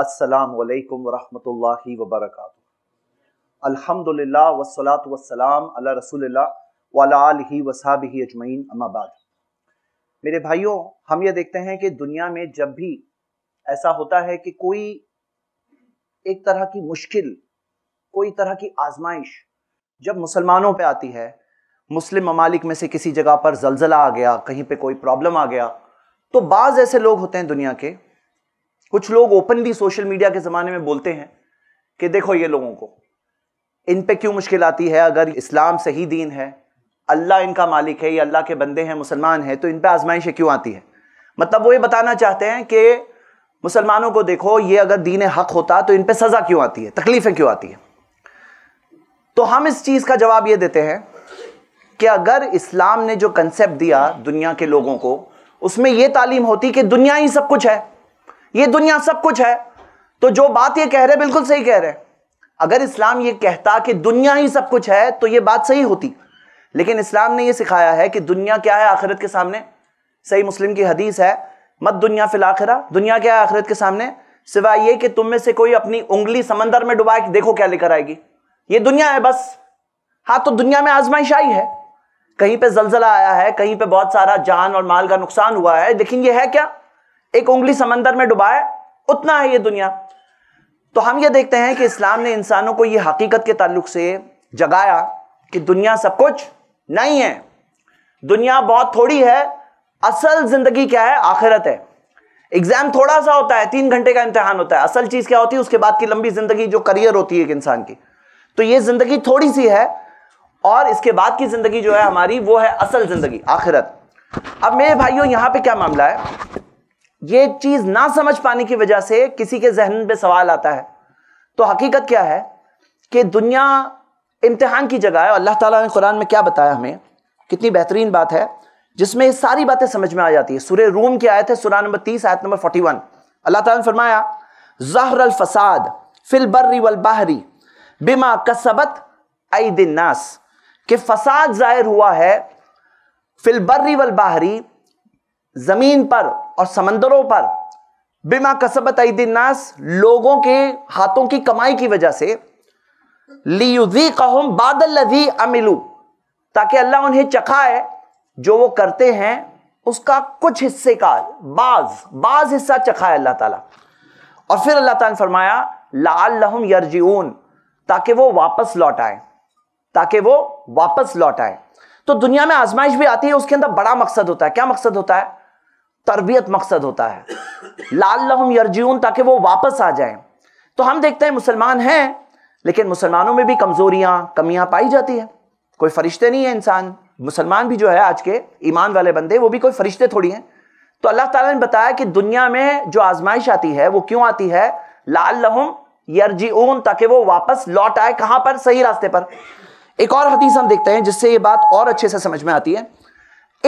असलकम वरहमल वबरक अलहमदिल्ला वसलात वसलाम अला रसोल्ला वाली वसाब अजमैन अमाबाद मेरे भाइयों हम ये देखते हैं कि दुनिया में जब भी ऐसा होता है कि कोई एक तरह की मुश्किल कोई तरह की आजमाइश जब मुसलमानों पे आती है मुस्लिम ममालिक में से किसी जगह पर जलजला आ गया कहीं पे कोई प्रॉब्लम आ गया तो बाज़ ऐसे लोग होते हैं दुनिया के कुछ लोग ओपनली सोशल मीडिया के ज़माने में बोलते हैं कि देखो ये लोगों को इन पे क्यों मुश्किल आती है अगर इस्लाम सही दीन है अल्लाह इनका मालिक है ये अल्लाह के बंदे हैं मुसलमान हैं तो इन पर आजमाइशें क्यों आती है मतलब वो ये बताना चाहते हैं कि मुसलमानों को देखो ये अगर दीन हक होता तो इन पर सज़ा क्यों आती है तकलीफ़ें क्यों आती है तो हम इस चीज़ का जवाब ये देते हैं कि अगर इस्लाम ने जो कंसेप्ट दिया दुनिया के लोगों को उसमें यह तालीम होती कि दुनिया ही सब कुछ है ये दुनिया सब कुछ है तो जो बात ये कह रहे बिल्कुल सही कह रहे हैं अगर इस्लाम ये कहता कि दुनिया ही सब कुछ है तो ये बात सही होती लेकिन इस्लाम ने ये सिखाया है कि दुनिया क्या है आखिरत के सामने सही मुस्लिम की हदीस है मत दुनिया फिल आखिर दुनिया क्या है आखिरत के सामने सिवाय ये कि तुम में से कोई अपनी उंगली समंदर में डुबा के देखो क्या लेकर आएगी ये दुनिया है बस हाँ तो दुनिया में आजमाइश आई है कहीं पे जलजला आया है कहीं पे बहुत सारा जान और माल का नुकसान हुआ है लेकिन ये है क्या एक उंगली समंदर में डुबाए उतना है ये दुनिया तो हम ये देखते हैं कि इस्लाम ने इंसानों को ये हकीकत के ताल्लुक से जगाया कि दुनिया सब कुछ नहीं है दुनिया बहुत थोड़ी है असल जिंदगी क्या है आखिरत है एग्जाम थोड़ा सा होता है तीन घंटे का इम्तहान होता है असल चीज क्या होती है उसके बाद की लंबी जिंदगी जो करियर होती है एक इंसान की तो ये जिंदगी थोड़ी सी है और इसके बाद की जिंदगी जो है हमारी वो है असल जिंदगी आखिरत अब मेरे भाइयों यहां पे क्या मामला है ये चीज ना समझ पाने की वजह से किसी के जहन पे सवाल आता है तो हकीकत क्या है कि दुनिया इम्तहान की जगह है अल्लाह ताला ने कुरान में क्या बताया हमें कितनी बेहतरीन बात है जिसमें ये सारी बातें समझ में आ जाती है सूर्य रूम की आयत है सूरा नंबर तीस आयत नंबर फोर्टी वन अल्लाह ताला ने फरमाया जहर फसाद फिल बर्री वल बाहरी बिमा कसबत आई नास के फसाद जाहिर हुआ है फिल बर्री वल बाहरी ज़मीन पर और समंदरों पर बिमा कसबत नास लोगों के हाथों की कमाई की वजह से लियुजी कहम बादल लजी अमिलू ताकि अल्लाह उन्हें चखाए जो वो करते हैं उसका कुछ हिस्से का बाज बाज हिस्सा चखाए अल्लाह ताला और फिर अल्लाह ताला ने फरमाया लाल यरजीऊन ताकि वो वापस लौट आए ताकि वो वापस लौट आए तो दुनिया में आजमाइश भी आती है उसके अंदर बड़ा मकसद होता है क्या मकसद होता है तरबियत मकसद होता है लाल लहम यरजून ताकि वो वापस आ जाए तो हम देखते हैं मुसलमान हैं लेकिन मुसलमानों में भी कमजोरियां कमियां पाई जाती हैं कोई फरिश्ते नहीं है इंसान मुसलमान भी जो है आज के ईमान वाले बंदे वो भी कोई फरिश्ते थोड़ी हैं तो अल्लाह ताला ने बताया कि दुनिया में जो आजमाइश आती है वो क्यों आती है लाल लहम यरजी ताकि वो वापस लौट आए कहां पर सही रास्ते पर एक और हदीस हम देखते हैं जिससे ये बात और अच्छे से समझ में आती है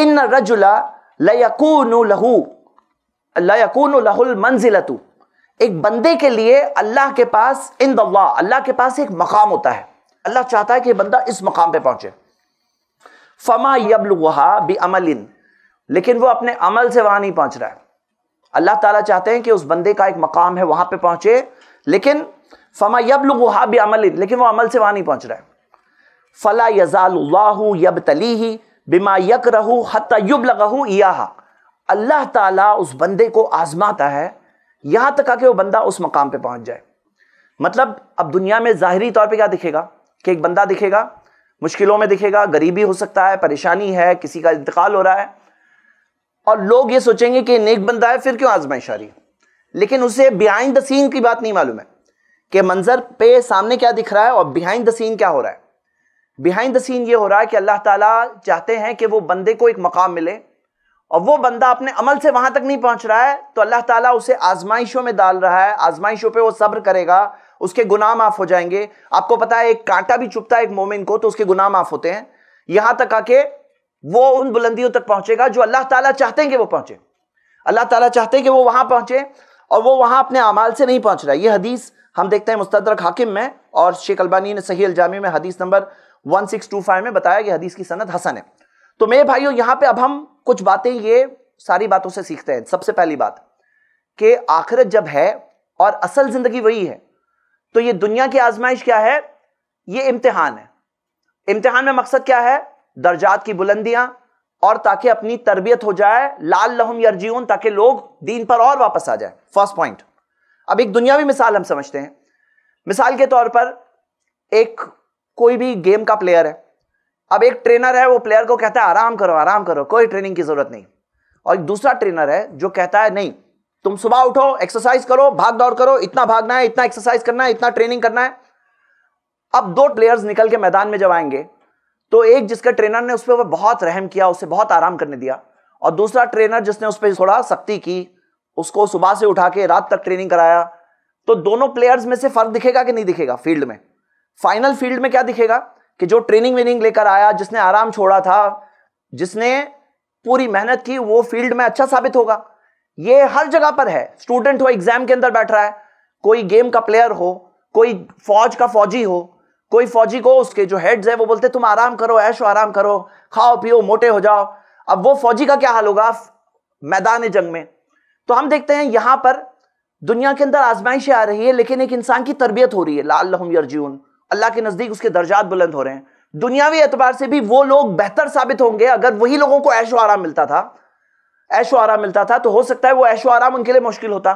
इन रजुला लयकून लहू लहुल मंजिलतु एक बंदे के लिए अल्लाह के पास इन दल्ला अल्लाह के पास एक मकाम होता है अल्लाह चाहता है कि बंदा इस मकाम पे पहुंचे फमा यबलहा बी अमलिन लेकिन वो अपने अमल से वहां नहीं पहुंच रहा है अल्लाह ताला चाहते हैं कि उस बंदे का एक मकाम है वहां पे पहुंचे लेकिन फमा यबलहा बी अमलिन लेकिन वो अमल से वहां नहीं पहुंच रहा है फला तली ही बिमा यक रहू हत युब लगहू याहा अल्लाह ताला उस बंदे को आजमाता है यहाँ तक आके वो बंदा उस मकाम पे पहुँच जाए मतलब अब दुनिया में ज़ाहरी तौर पे क्या दिखेगा कि एक बंदा दिखेगा मुश्किलों में दिखेगा गरीबी हो सकता है परेशानी है किसी का इंतकाल हो रहा है और लोग ये सोचेंगे कि नेक बंदा है फिर क्यों आजमाइश आ रही लेकिन उसे बिहाइंड द सीन की बात नहीं मालूम है कि मंज़र पे सामने क्या दिख रहा है और बिहाइंड द सीन क्या हो रहा है बिहाइंड द सीन ये हो रहा है कि अल्लाह ताला चाहते हैं कि वो बंदे को एक मकाम मिले और वो बंदा अपने अमल से वहां तक नहीं पहुंच रहा है तो अल्लाह ताला उसे आजमाइशों में डाल रहा है आजमाइशों पे वो सब्र करेगा उसके गुनाह माफ हो जाएंगे आपको पता है एक कांटा भी चुपता है एक मोमिन को तो उसके गुनाह माफ होते हैं यहां तक आके वो उन बुलंदियों तक पहुंचेगा जो अल्लाह ताला चाहते हैं कि वो पहुंचे अल्लाह ताला चाहते हैं कि वो वहां पहुंचे और वो वहां अपने अमाल से नहीं पहुंच रहा है ये हदीस हम देखते हैं मुस्तरक हाकिम में और शेख अलबानी ने सही अलजामी में हदीस नंबर 1625 में बताया गया हदीस की सनद हसन है तो मेरे भाइयों यहां पे अब हम कुछ बातें ये सारी बातों से सीखते हैं सबसे पहली बात कि आखिरत जब है और असल जिंदगी वही है तो ये दुनिया की आजमाइश क्या है ये इम्तिहान है इम्तिहान में मकसद क्या है दर्जात की बुलंदियां और ताकि अपनी तरबियत हो जाए लाल लहम यरजीवन ताकि लोग दीन पर और वापस आ जाए फर्स्ट पॉइंट अब एक दुनियावी मिसाल हम समझते हैं मिसाल के तौर पर एक कोई भी गेम का प्लेयर है अब एक ट्रेनर है वो प्लेयर को कहता है आराम करो आराम करो कोई ट्रेनिंग की जरूरत नहीं और एक दूसरा ट्रेनर है जो कहता है नहीं तुम सुबह उठो एक्सरसाइज करो भाग दौड़ करो इतना भागना है इतना एक्सरसाइज करना है इतना ट्रेनिंग करना है अब दो प्लेयर्स निकल के मैदान में जब आएंगे तो एक जिसके ट्रेनर ने उस पर बहुत रहम किया उसे बहुत आराम करने दिया और दूसरा ट्रेनर जिसने उस पर थोड़ा सख्ती की उसको सुबह से उठा के रात तक ट्रेनिंग कराया तो दोनों प्लेयर्स में से फर्क दिखेगा कि नहीं दिखेगा फील्ड में फाइनल फील्ड में क्या दिखेगा कि जो ट्रेनिंग विनिंग लेकर आया जिसने आराम छोड़ा था जिसने पूरी मेहनत की वो फील्ड में अच्छा साबित होगा ये हर जगह पर है स्टूडेंट हो एग्जाम के अंदर बैठ रहा है कोई गेम का प्लेयर हो कोई फौज का फौजी हो कोई फौजी को उसके जो हेड्स है वो बोलते तुम आराम करो ऐश आराम करो खाओ पियो मोटे हो जाओ अब वो फौजी का क्या हाल होगा मैदान जंग में तो हम देखते हैं यहां पर दुनिया के अंदर आजमाइशें आ रही है लेकिन एक इंसान की तरबियत हो रही है लाल लहम यरजीवन अल्लाह के नज़दीक उसके दर्जात बुलंद हो रहे हैं दुनियावी एतबार से भी वो लोग बेहतर साबित होंगे अगर वही लोगों को ऐशो आराम मिलता था ऐशो आराम मिलता था तो हो सकता है वो ऐशो आराम उनके लिए मुश्किल होता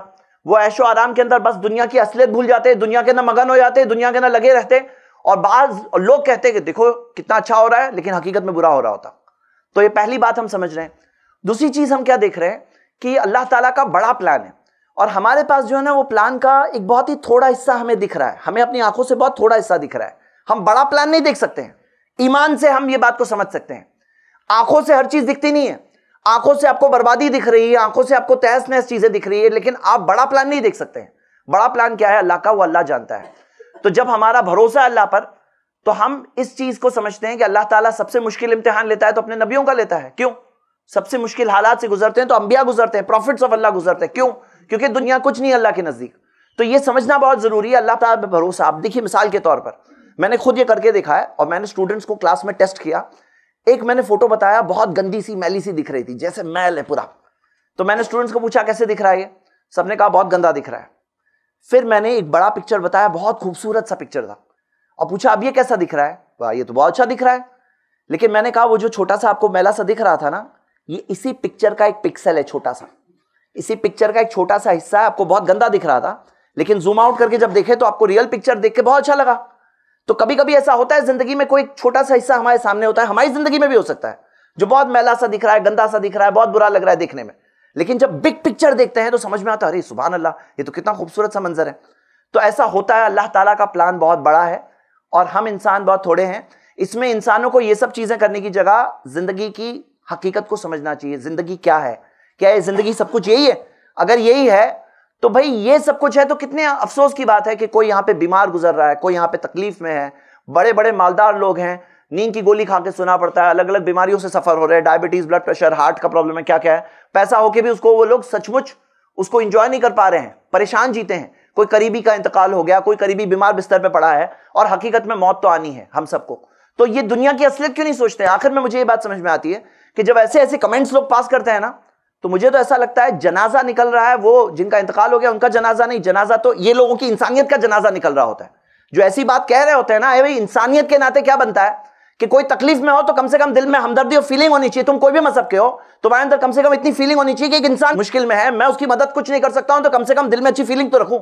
वो ऐशो आराम के अंदर बस दुनिया की असलियत भूल जाते दुनिया के अंदर मगन हो जाते दुनिया के अंदर लगे रहते और बाज लोग कहते कि देखो कितना अच्छा हो रहा है लेकिन हकीकत में बुरा हो रहा होता तो ये पहली बात हम समझ रहे हैं दूसरी चीज हम क्या देख रहे हैं कि अल्लाह ताला का बड़ा प्लान है और हमारे पास जो है ना वो प्लान का एक बहुत ही थोड़ा हिस्सा हमें दिख रहा है हमें अपनी आंखों से बहुत थोड़ा हिस्सा दिख रहा है हम बड़ा प्लान नहीं देख सकते हैं ईमान से हम ये बात को समझ सकते हैं आंखों से हर चीज दिखती नहीं है आंखों से आपको बर्बादी दिख रही है आंखों से आपको तहस नहस चीजें दिख रही है लेकिन आप बड़ा प्लान नहीं देख सकते हैं बड़ा प्लान क्या है अल्लाह का वो अल्लाह जानता है तो जब हमारा भरोसा है अल्लाह पर तो हम इस चीज को समझते हैं कि अल्लाह ताला सबसे मुश्किल इम्तिहान लेता है तो अपने नबियों का लेता है क्यों सबसे मुश्किल हालात से गुजरते हैं तो अंबिया गुजरते हैं प्रॉफिट्स ऑफ अल्लाह गुजरते हैं क्यों क्योंकि दुनिया कुछ नहीं अल्लाह के नज़दीक तो ये समझना बहुत ज़रूरी है अल्लाह पर भरोसा आप देखिए मिसाल के तौर पर मैंने खुद ये करके देखा है और मैंने स्टूडेंट्स को क्लास में टेस्ट किया एक मैंने फोटो बताया बहुत गंदी सी मैली सी दिख रही थी जैसे मैल है पूरा तो मैंने स्टूडेंट्स को पूछा कैसे दिख रहा है ये सबने कहा बहुत गंदा दिख रहा है फिर मैंने एक बड़ा पिक्चर बताया बहुत खूबसूरत सा पिक्चर था और पूछा अब ये कैसा दिख रहा है वाह ये तो बहुत अच्छा दिख रहा है लेकिन मैंने कहा वो जो छोटा सा आपको मैला सा दिख रहा था ना ये इसी पिक्चर का एक पिक्सल है छोटा सा इसी पिक्चर का एक छोटा सा हिस्सा है आपको बहुत गंदा दिख रहा था लेकिन जूम आउट करके जब देखे तो आपको रियल पिक्चर देख के बहुत अच्छा लगा तो कभी कभी ऐसा होता है जिंदगी में कोई छोटा सा हिस्सा हमारे सामने होता है हमारी जिंदगी में भी हो सकता है जो बहुत मैला सा दिख रहा है गंदा सा दिख रहा है बहुत बुरा लग रहा है देखने में लेकिन जब बिग पिक्चर देखते हैं तो समझ में आता है अरे सुबह अल्लाह ये तो कितना खूबसूरत सा मंजर है तो ऐसा होता है अल्लाह ताला का प्लान बहुत बड़ा है और हम इंसान बहुत थोड़े हैं इसमें इंसानों को ये सब चीज़ें करने की जगह ज़िंदगी की हकीकत को समझना चाहिए ज़िंदगी क्या है क्या ये जिंदगी सब कुछ यही है अगर यही है तो भाई ये सब कुछ है तो कितने अफसोस की बात है कि कोई यहाँ पे बीमार गुजर रहा है कोई यहाँ पे तकलीफ में है बड़े बड़े मालदार लोग हैं नींद की गोली खा के सुना पड़ता है अलग अलग बीमारियों से सफर हो रहे हैं डायबिटीज ब्लड प्रेशर हार्ट का प्रॉब्लम है क्या क्या है पैसा होके भी उसको वो लोग सचमुच उसको इंजॉय नहीं कर पा रहे हैं परेशान जीते हैं कोई करीबी का इंतकाल हो गया कोई करीबी बीमार बिस्तर पर पड़ा है और हकीकत में मौत तो आनी है हम सबको तो ये दुनिया की असलियत क्यों नहीं सोचते आखिर में मुझे ये बात समझ में आती है कि जब ऐसे ऐसे कमेंट्स लोग पास करते हैं ना तो मुझे तो ऐसा लगता है जनाजा निकल रहा है वो जिनका इंतकाल हो गया उनका जनाजा नहीं जनाजा तो ये लोगों की इंसानियत का जनाजा निकल रहा होता है जो ऐसी बात कह रहे होते हैं ना भाई इंसानियत के नाते क्या बनता है कि कोई तकलीफ में हो तो कम से कम दिल में हमदर्दी और फीलिंग होनी चाहिए तुम कोई भी मजहब के हो तुम्हारे अंदर कम से कम इतनी फीलिंग होनी चाहिए कि एक इंसान मुश्किल में है मैं उसकी मदद कुछ नहीं कर सकता हूं तो कम से कम दिल में अच्छी फीलिंग तो रखू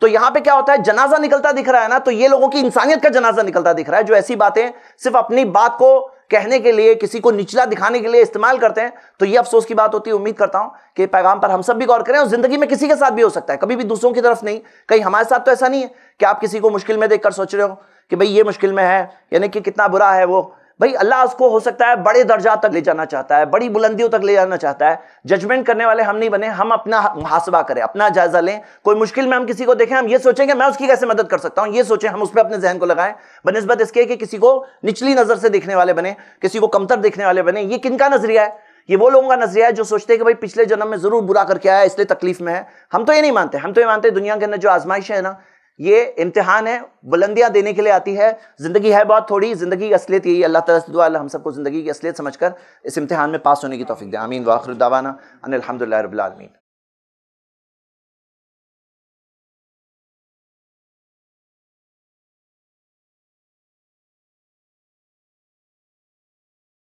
तो यहां पे क्या होता है जनाजा निकलता दिख रहा है ना तो ये लोगों की इंसानियत का जनाजा निकलता दिख रहा है जो ऐसी बातें सिर्फ अपनी बात को कहने के लिए किसी को निचला दिखाने के लिए इस्तेमाल करते हैं तो ये अफसोस की बात होती है उम्मीद करता हूं कि पैगाम पर हम सब भी गौर करें और जिंदगी में किसी के साथ भी हो सकता है कभी भी दूसरों की तरफ नहीं कहीं हमारे साथ तो ऐसा नहीं है कि आप किसी को मुश्किल में देखकर सोच रहे हो कि भाई ये मुश्किल में है यानी कि कितना बुरा है वो भाई अल्लाह उसको हो सकता है बड़े दर्जा तक ले जाना चाहता है बड़ी बुलंदियों तक ले जाना चाहता है जजमेंट करने वाले हम नहीं बने हम अपना मुहासबा करें अपना जायजा लें कोई मुश्किल में हम किसी को देखें हम ये सोचें कि मैं उसकी कैसे मदद कर सकता हूं ये सोचें हम उस पर अपने जहन को लगाएं बनस्बत इसके कि किसी को निचली नजर से देखने वाले बने किसी को कमतर देखने वाले बने ये का नजरिया है ये वो लोगों का नजरिया है जो सोचते हैं कि भाई पिछले जन्म में जरूर बुरा करके आया इसलिए तकलीफ में है हम तो ये नहीं मानते हम तो ये मानते दुनिया के अंदर जो आजमाइश है ना ये इम्तिहान है बुलंदियां देने के लिए आती है जिंदगी है बहुत थोड़ी जिंदगी की असलियत यही अल्लाह तला से दुआ हम सबको जिंदगी की असलियत समझकर इस इम्तिहान में पास होने की तोफ़ी दें आमीन वाखर दावाना अनिलहमदिल्ला रबालमीन